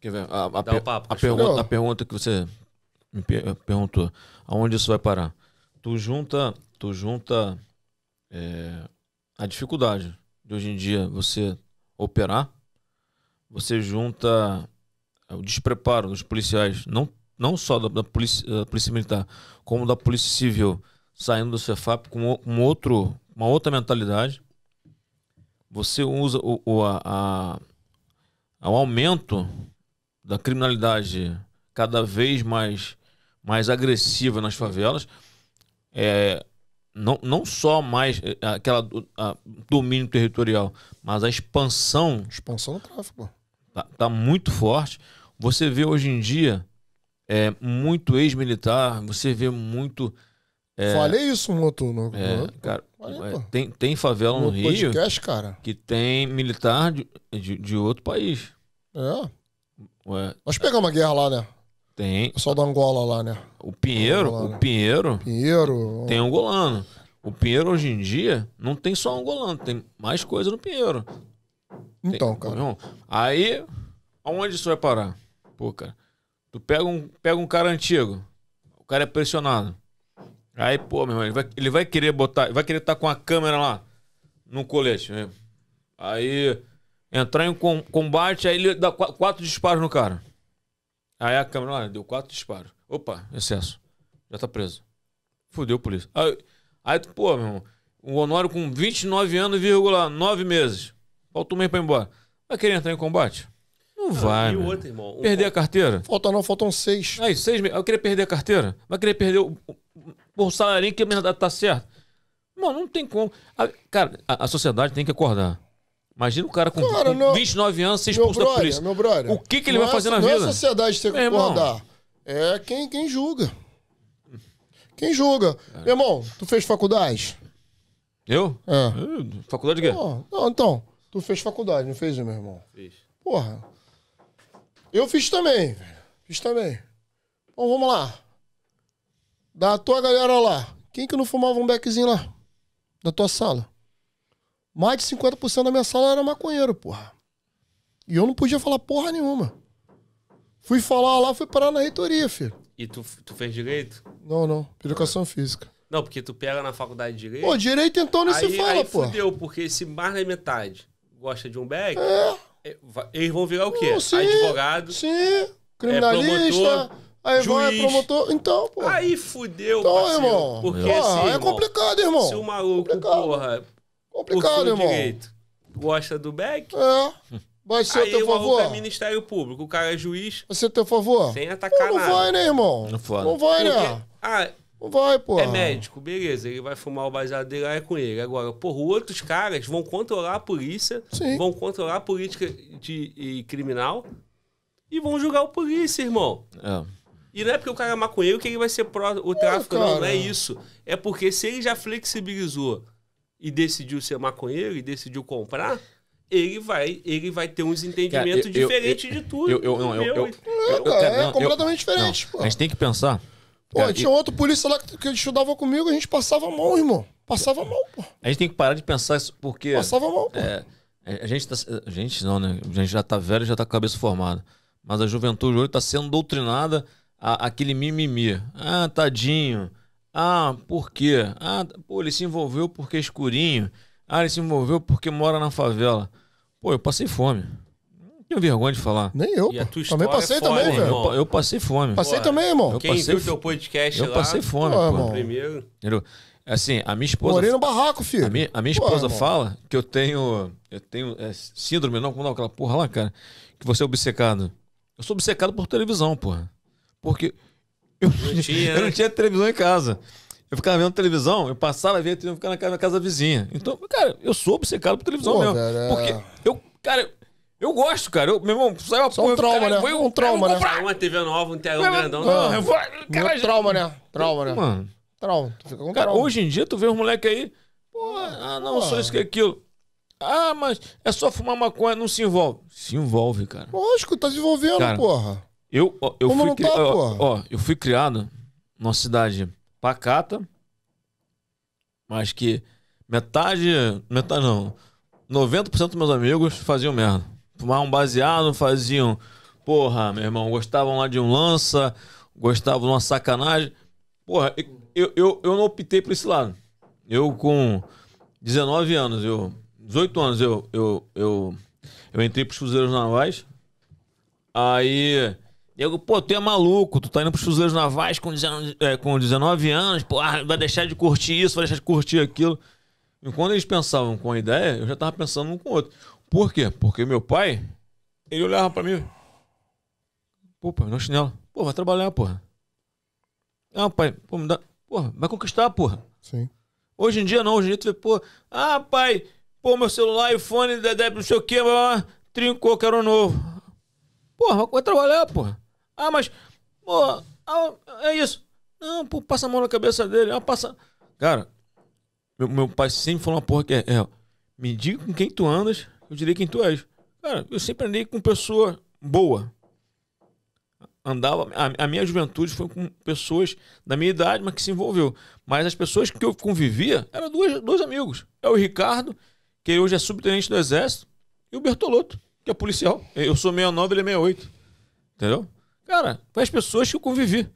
Quer ver? A, a, per, papo, a, pergunta, a pergunta que você me perguntou, aonde isso vai parar? Tu junta, tu junta é, a dificuldade de hoje em dia você operar, você junta é, o despreparo dos policiais, não, não só da, da, polícia, da polícia militar, como da polícia civil, saindo do Cefap com um outro, uma outra mentalidade. Você usa o, o a, a, o aumento da criminalidade cada vez mais, mais agressiva nas favelas, é, não, não só mais é, aquela a, domínio territorial, mas a expansão. Expansão do tráfico. Tá, tá muito forte. Você vê hoje em dia é, muito ex-militar, você vê muito. É, Falei isso no outro. No, é, cara, é, tem, tem favela no, no podcast, Rio cara. que tem militar de, de, de outro país. É. Ué. Nós pegamos uma guerra lá, né? Tem. só da Angola lá, né? O Pinheiro, Angola, o né? Pinheiro. Pinheiro. Tem angolano. O Pinheiro hoje em dia não tem só angolano, tem mais coisa no Pinheiro. Então, tem, cara. Aí, aonde isso vai parar? Pô, cara. Tu pega um, pega um cara antigo, o cara é pressionado. Aí, pô, meu irmão, ele vai, ele vai querer botar, vai querer estar tá com a câmera lá no colete. Né? Aí, entrar em combate, aí ele dá quatro disparos no cara. Aí a câmera, olha, deu quatro disparos. Opa, excesso. Já tá preso. Fudeu polícia Aí, aí pô, meu irmão, o Honório com 29 anos, vírgula, 9 meses. Falta um mês pra ir embora. Vai querer entrar em combate? Não ah, vai. e o outro, irmão? Um perder a carteira? Falta não, faltam seis. Aí, seis meses. Eu queria perder a carteira? Vai querer perder o, o, o salarinho que a minha tá certo? Mano, não tem como. A, cara, a, a sociedade tem que acordar. Imagina o cara com, cara, 29 anos ser expulso brother, da polícia. Meu brother, o que, que ele vai é, fazer na não é vida? Não é a sociedade ter que acordar. É quem, quem julga. Quem julga. Meu irmão, tu fez faculdade? Eu? É. faculdade de quê? Não, não, então, tu fez faculdade, não fez, meu irmão? Fiz. Porra. Eu fiz também, velho. Fiz também. Então vamos lá. Da tua galera lá, quem que não fumava um beckzinho lá? da tua sala? mais de 50% da minha sala era maconheiro, porra. E eu não podia falar porra nenhuma. Fui falar lá, fui parar na reitoria, filho. E tu, tu fez direito? Não, não. Educação ah. física. Não, porque tu pega na faculdade de direito. Pô, direito então não se fala, aí Fudeu, porque se mais da metade gosta de um bag, é. é eles vão virar o quê? Não, sim, Advogado. Sim. É Criminalista. É, Aí Juiz. vai, promotor. Então, pô. Aí fudeu, então, parceiro, irmão. Porque, pô, assim, é irmão, é complicado, irmão. Se o maluco, complicado. porra, Complicado, irmão. Direito. Gosta do Beck? É. Vai ser Aí, a teu favor? o é Ministério Público, o cara é juiz. Vai ser a teu favor? Sem atacar não, não nada. Não vai, né, irmão? Não, foi, não vai, Porque, né? Ah, não vai, pô. É médico, beleza. Ele vai fumar o baseado dele, lá é com ele. Agora, porra, outros caras vão controlar a polícia, Sim. vão controlar a política de, de criminal e vão julgar o polícia, irmão. É. E não é porque o cara é maconheiro que ele vai ser pró o tráfico, é, não, não é isso. É porque se ele já flexibilizou e decidiu ser maconheiro e decidiu comprar, ele vai, ele vai ter uns entendimentos cara, eu, diferentes eu, de tudo. Eu, eu, não, eu, eu, é completamente diferente. Não, a gente tem que pensar. Pô, cara, tinha outro polícia lá que, que estudava comigo, a gente passava mal, irmão. Passava mal, pô. A gente tem que parar de pensar isso porque. Passava mal, pô. É, é, a gente tá. A gente não, né? A gente já tá velho já tá com a cabeça formada. Mas a juventude hoje tá sendo doutrinada a, aquele mimimi. Ah, tadinho. Ah, por quê? Ah, pô, ele se envolveu porque é escurinho. Ah, ele se envolveu porque mora na favela. Pô, eu passei fome. Não tenho vergonha de falar. Nem eu. E também é passei é fome, também, velho. Eu, eu, passei fome. Passei também, irmão. Eu Quem passei, viu teu podcast eu lá? Eu passei fome, pô. pô. Primeiro. Assim, a minha esposa. Morei no barraco, filho. A minha, a minha esposa fala que eu tenho. Eu tenho é, síndrome, não, como não, aquela porra lá, cara. Que você é obcecado. Eu sou obcecado por televisão, porra. Porque eu não tinha, eu não né? tinha televisão em casa. Eu ficava vendo televisão, eu passava a ver a televisão ficava na casa, na casa vizinha. Então, cara, eu sou obcecado por televisão Pô, mesmo. É. porque eu, cara, eu gosto, cara. Eu, meu irmão, sai uma Só porra, um trauma, cara, né? Vou, um trauma, né? Uma TV nova, um TV grandão. Ah, não, né? eu vou, cara, um trauma, né? Trauma, né? Mano. Trauma. Tu fica com cara, trauma. hoje em dia tu vê os moleque aí, pô, ah, não, só isso que é aquilo. Ah, mas é só fumar maconha, não se envolve. Se envolve, cara. Lógico, tá se envolvendo, cara, porra. Eu, eu, Como fui, cri... ó, ó, eu fui criado numa cidade pacata, mas que metade. Metade não. 90% dos meus amigos faziam merda. Fumavam baseado, faziam. Porra, meu irmão, gostavam lá de um lança, gostavam de uma sacanagem. Porra, eu, eu, eu não optei por esse lado. Eu com 19 anos, eu. 18 anos, eu, eu, eu, eu entrei pros Cruzeiros Navais. Aí eu, pô, tu é maluco, tu tá indo pros Cruzeiros Navais com 19, é, com 19 anos, pô, ah, vai deixar de curtir isso, vai deixar de curtir aquilo. E quando eles pensavam com a ideia, eu já tava pensando um com o outro. Por quê? Porque meu pai, ele olhava pra mim. Pô, pai, não é chinelo. Pô, vai trabalhar, porra. Ah, pai, pô, me dá. Porra, vai conquistar, porra. Sim. Hoje em dia não, hoje em dia tu vê, pô, ah, pai, pô, meu celular, iPhone, não sei o quê, mas, blá, trincou, quero um novo. Porra, vai trabalhar, porra. Ah, mas, pô, ah, é isso. Não, pô, passa a mão na cabeça dele. Ah, passa. Cara, meu, meu pai sempre falou uma porra que é, é me diga com quem tu andas, eu direi quem tu és. Cara, eu sempre andei com pessoa boa. Andava, a, a minha juventude foi com pessoas da minha idade, mas que se envolveu. Mas as pessoas que eu convivia eram dois, dois amigos. É o Ricardo, que hoje é subtenente do Exército, e o Bertolotto, que é policial. Eu sou 69, ele é 68. Entendeu? Cara, foi as pessoas que eu convivi.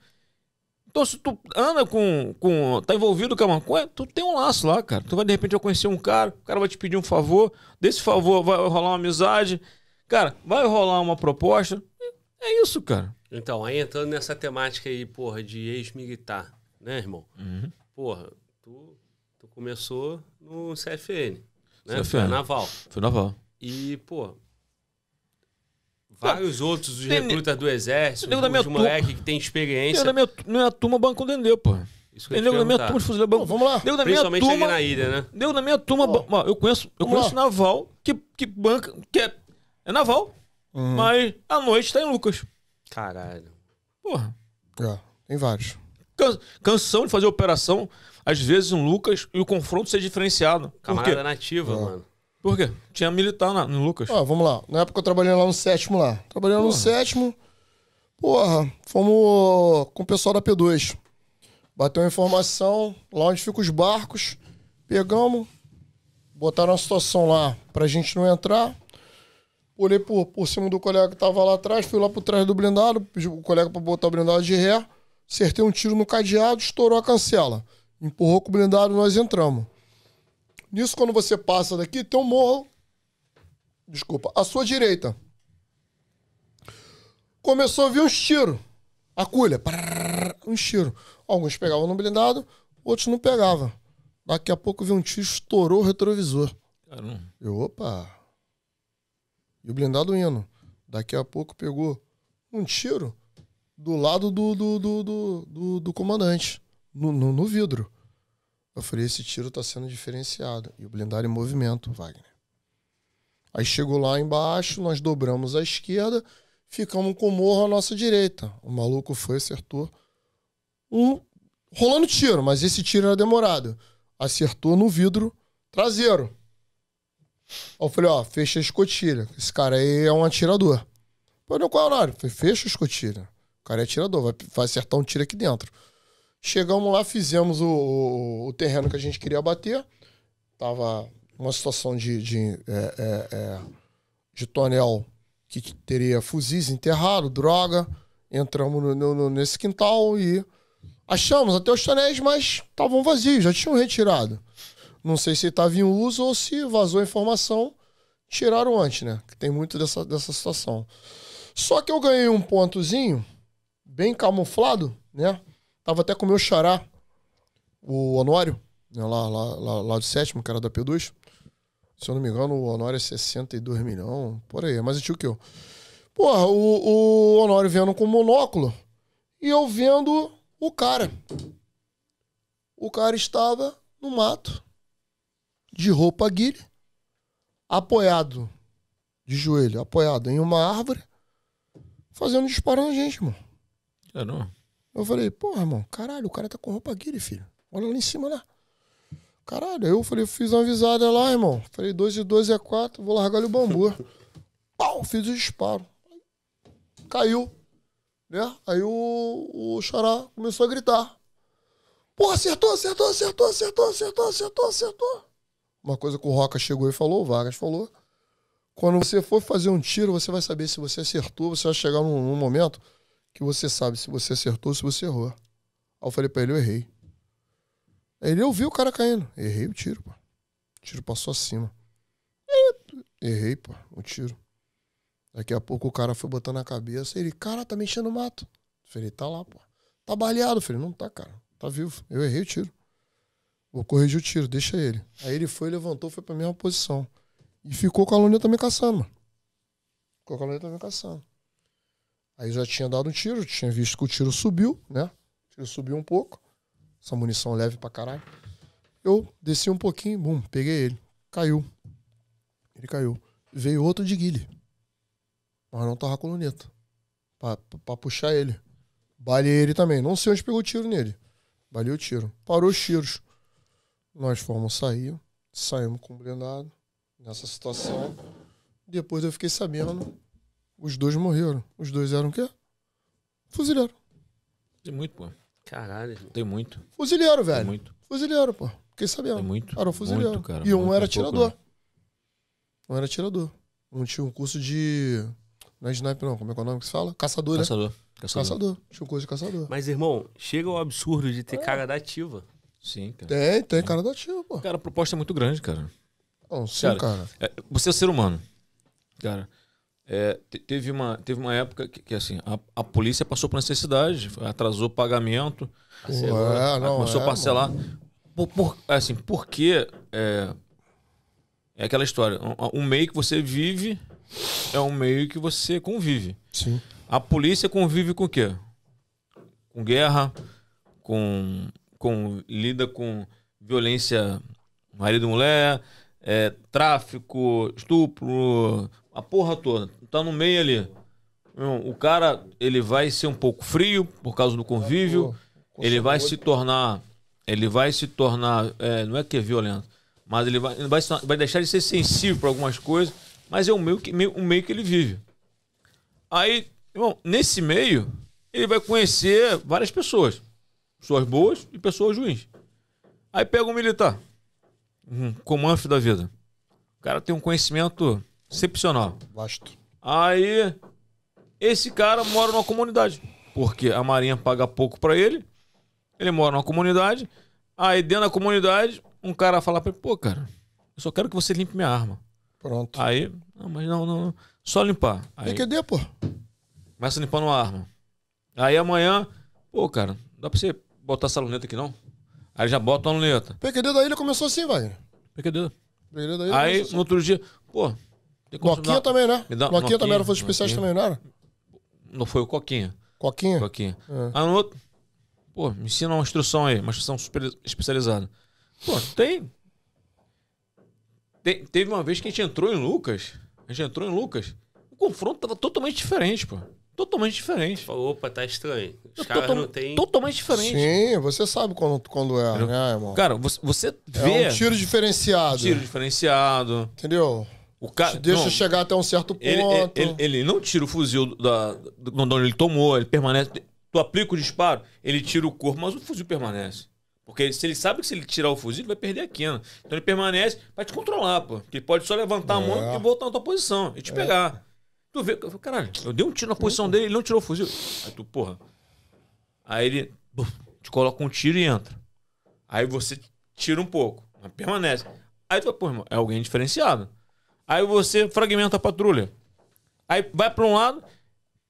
Então, se tu anda com. com tá envolvido com a maconha, tu tem um laço lá, cara. Tu vai, de repente, conhecer um cara, o cara vai te pedir um favor, desse favor vai rolar uma amizade, cara, vai rolar uma proposta. É isso, cara. Então, aí entrando nessa temática aí, porra, de ex-militar, né, irmão? Uhum. Porra, tu, tu começou no CFN, né? CFN. Foi naval. Foi naval. E, porra, Vários outros, os tem, recrutas do exército, tem, os, os moleque que tem experiência. não é minha, minha turma, banco entendeu, pô. Isso que eu Nego da minha turma de vamos lá. Nego da minha turma, na ilha, né? Nego da minha turma. Oh. eu conheço, eu conheço naval que, que banca. Que é, é naval, hum. mas à noite tá em Lucas. Caralho. Porra. É, tem vários. Can, canção de fazer operação. Às vezes um Lucas e o confronto ser diferenciado. Camarada nativa, é. mano. Por quê? Tinha militar no Lucas. Ó, vamos lá. Na época eu trabalhei lá no sétimo lá. Trabalhei lá no sétimo. Porra, fomos com o pessoal da P2. Bateu uma informação lá onde ficam os barcos. Pegamos, botaram a situação lá pra gente não entrar. Olhei por, por cima do colega que tava lá atrás, fui lá por trás do blindado, pedi o colega pra botar o blindado de ré. Acertei um tiro no cadeado, estourou a cancela. Empurrou com o blindado, nós entramos. Nisso, quando você passa daqui, tem um morro. Desculpa, à sua direita. Começou a vir uns tiros. A culha. um tiro. Alguns pegavam no blindado, outros não pegavam. Daqui a pouco viu um tiro, estourou o retrovisor. Caramba. Eu, opa. E o blindado indo. Daqui a pouco pegou um tiro do lado do, do, do, do, do, do comandante, no, no, no vidro. Eu falei, esse tiro está sendo diferenciado. E o blindado em movimento, Wagner. Aí chegou lá embaixo, nós dobramos à esquerda, ficamos com o morro à nossa direita. O maluco foi, acertou. Um rolando tiro, mas esse tiro era demorado. Acertou no vidro traseiro. Aí eu falei, ó, fecha a escotilha. Esse cara aí é um atirador. Falei, qual é o horário? Falei, fecha a escotilha. O cara é atirador, vai, vai acertar um tiro aqui dentro. Chegamos lá, fizemos o, o, o terreno que a gente queria bater. Tava uma situação de, de, é, é, é de tonel que teria fuzis enterrado, droga. Entramos no, no, nesse quintal e achamos até os tonéis, mas estavam vazios, já tinham retirado. Não sei se estava em uso ou se vazou a informação, tiraram antes, né? Que tem muito dessa, dessa situação. Só que eu ganhei um pontozinho, bem camuflado, né? Tava até com o meu xará, o Honório, né, lá, lá, lá, lá do sétimo, cara da P2. Se eu não me engano, o Honório é 62 milhões, por aí, é tinha o que eu. Porra, o, o Honório vendo com monóculo e eu vendo o cara. O cara estava no mato, de roupa guilha, apoiado, de joelho, apoiado em uma árvore, fazendo disparo na gente, mano. É, não. Eu falei, porra, irmão, caralho, o cara tá com roupa guiri, filho. Olha lá em cima lá. Caralho, eu falei, fiz uma visada lá, irmão. Falei, 2 e 2 é 4, vou largar ali o bambu. Pau, fiz o disparo. Caiu. Né? Aí o, o Xará começou a gritar. pô acertou, acertou, acertou, acertou, acertou, acertou, acertou. Uma coisa que o Roca chegou e falou, o Vargas falou. Quando você for fazer um tiro, você vai saber se você acertou, você vai chegar num, num momento que você sabe se você acertou se você errou. Aí eu falei pra ele, eu errei. Aí ele ouviu o cara caindo. Errei o tiro, pô. O tiro passou acima. Errei, pô, o tiro. Daqui a pouco o cara foi botando a cabeça. Ele, cara, tá mexendo no o mato. Eu falei, tá lá, pô. Tá baleado, falei, Não tá, cara. Tá vivo. Eu errei o tiro. Vou corrigir o tiro, deixa ele. Aí ele foi, levantou, foi pra mesma posição. E ficou com a luneta me caçando, mano. Ficou com a luneta me caçando. Aí já tinha dado um tiro, tinha visto que o tiro subiu, né? O tiro subiu um pouco. Essa munição leve pra caralho. Eu desci um pouquinho, bum, peguei ele. Caiu. Ele caiu. Veio outro de guile. Mas não tava com Pra, pra, pra puxar ele. Balei ele também. Não sei onde pegou o tiro nele. Balei o tiro. Parou os tiros. Nós fomos sair. Saímos com o blindado. Nessa situação. Depois eu fiquei sabendo os dois morreram. Os dois eram o quê? Fuzileiro. Tem muito, pô. Caralho. Tem muito. Fuzileiro, velho. Tem muito. Fuzileiro, pô. quem sabia Tem muito. Era um fuzileiro. Muito, cara. E um muito era atirador. Né? um era atirador. Um tinha um curso de. Não é sniper, não. Como é que é o nome que se fala? Caçador, né? caçador. né? Caçador. Caçador. Tinha um curso de caçador. Mas, irmão, chega o absurdo de ter é. cara da ativa. Sim, cara. Tem, tem cara da ativa, pô. Cara, a proposta é muito grande, cara. Não, sim, cara. cara. É, você é um ser humano. Cara. É, teve, uma, teve uma época que, que assim, a, a, polícia passou por necessidade, atrasou o pagamento, parcelou, ah, não, começou é, a parcelar. Por, por, assim, porque é, é aquela história, um, um, meio que você vive é um meio que você convive. Sim. A polícia convive com o quê? Com guerra, com, com lida com violência marido-mulher, é, tráfico, estupro, a porra toda. Tá no meio ali. O cara, ele vai ser um pouco frio por causa do convívio. Ele vai se tornar. Ele vai se tornar. É, não é que é violento, mas ele vai, vai, vai deixar de ser sensível para algumas coisas. Mas é o meio, que, meio, o meio que ele vive. Aí, irmão, nesse meio, ele vai conhecer várias pessoas. Pessoas boas e pessoas ruins. Aí pega um militar. Um comanfe da vida. O cara tem um conhecimento Excepcional. Vasto. Aí, esse cara mora numa comunidade. Porque a Marinha paga pouco para ele. Ele mora numa comunidade. Aí, dentro da comunidade, um cara fala pra ele: pô, cara, eu só quero que você limpe minha arma. Pronto. Aí, não, mas não, não, não. só limpar. Aí, PQD, pô. Começa limpando uma arma. Aí amanhã, pô, cara, dá pra você botar essa luneta aqui não? Aí já bota uma luneta. PQD da ilha começou assim, vai. PQD. PQD da ilha. Aí, assim. no outro dia, pô, Coquinha também, né? Me dá... Coquinha, também era foi especiais também, não era? Não foi o Coquinha. Coquinha? Coquinha. É. Ah, no outro. Pô, me ensina uma instrução aí, uma instrução super especializada. Pô, tem. Te, teve uma vez que a gente entrou em Lucas. A gente entrou em Lucas. O confronto tava totalmente diferente, pô. Totalmente diferente. opa, tá estranho. Os caras não tem. Totalmente diferente. Sim, você sabe quando, quando é, né, irmão? Cara, você, você vê. É um tiro diferenciado. Um tiro diferenciado. Entendeu? O cara, deixa não, chegar até um certo ponto. Ele, ele, ele não tira o fuzil da, do, onde ele tomou, ele permanece. Tu aplica o disparo, ele tira o corpo, mas o fuzil permanece. Porque se ele sabe que se ele tirar o fuzil, ele vai perder a quina. Então ele permanece pra te controlar, pô. Porque ele pode só levantar é. a mão é. e voltar na tua posição e te é. pegar. Tu vê, caralho, eu dei um tiro na posição dele, ele não tirou o fuzil. Aí tu, porra. Aí ele buf, te coloca um tiro e entra. Aí você tira um pouco, mas permanece. Aí tu fala, pô, irmão, é alguém diferenciado. Aí você fragmenta a patrulha. Aí vai para um lado,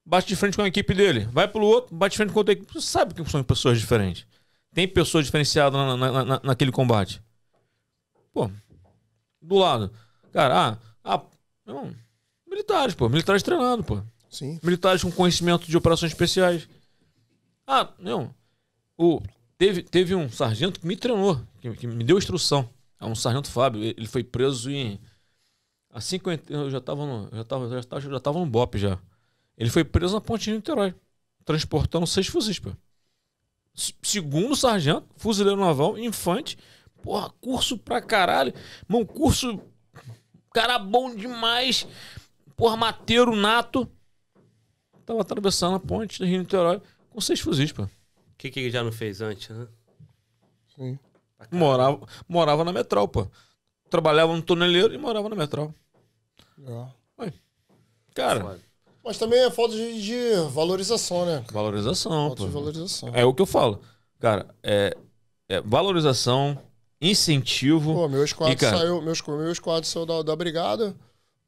bate de frente com a equipe dele. Vai para o outro, bate de frente com outra equipe. Você sabe que são pessoas diferentes. Tem pessoas diferenciadas na, na, na, naquele combate. Pô, do lado. Cara, ah, ah não, militares, pô. Militares treinados, pô. Sim. Militares com conhecimento de operações especiais. Ah, não. O, teve, teve um sargento que me treinou, que, que me deu instrução. É um sargento Fábio. Ele foi preso em Assim que eu já estava no, já tava, já tava, já tava no BOP já. Ele foi preso na ponte de Niterói, transportando seis fuzis, pô. Segundo sargento, fuzileiro naval, infante. Porra, curso pra caralho. um curso. Cara bom demais. Porra, mateiro nato. Tava atravessando a ponte do Rio Niterói com seis fuzis, pô. O que, que ele já não fez antes, né? Sim. Morava, morava na metrópole trabalhava no toneleiro e morava na metral. cara. Mas também é falta de, de valorização, né? Valorização. Falta pô. de valorização. É o que eu falo. Cara, é, é valorização, incentivo. Pô, meu esquadro cara... saiu, meu, meu esquadro saiu da, da brigada.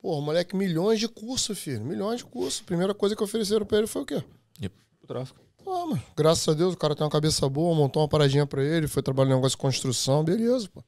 Pô, moleque, milhões de cursos filho. Milhões de cursos Primeira coisa que ofereceram pra ele foi o quê? Yep. O tráfico. Ah, graças a Deus, o cara tem uma cabeça boa, montou uma paradinha pra ele, foi trabalhar um negócio de construção, beleza, pô.